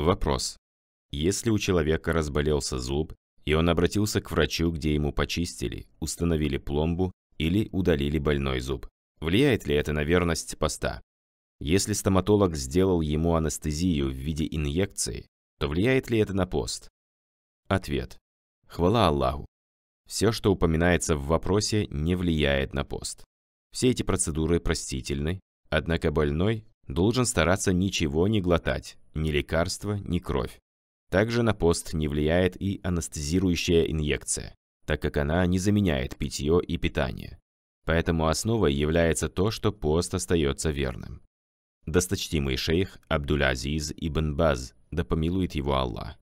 Вопрос. Если у человека разболелся зуб, и он обратился к врачу, где ему почистили, установили пломбу или удалили больной зуб, влияет ли это на верность поста? Если стоматолог сделал ему анестезию в виде инъекции, то влияет ли это на пост? Ответ. Хвала Аллаху. Все, что упоминается в вопросе, не влияет на пост. Все эти процедуры простительны, однако больной, Должен стараться ничего не глотать, ни лекарства, ни кровь. Также на пост не влияет и анестезирующая инъекция, так как она не заменяет питье и питание. Поэтому основой является то, что пост остается верным. Досточтимый шейх Абдулязиз ибн Баз, да помилует его Аллах,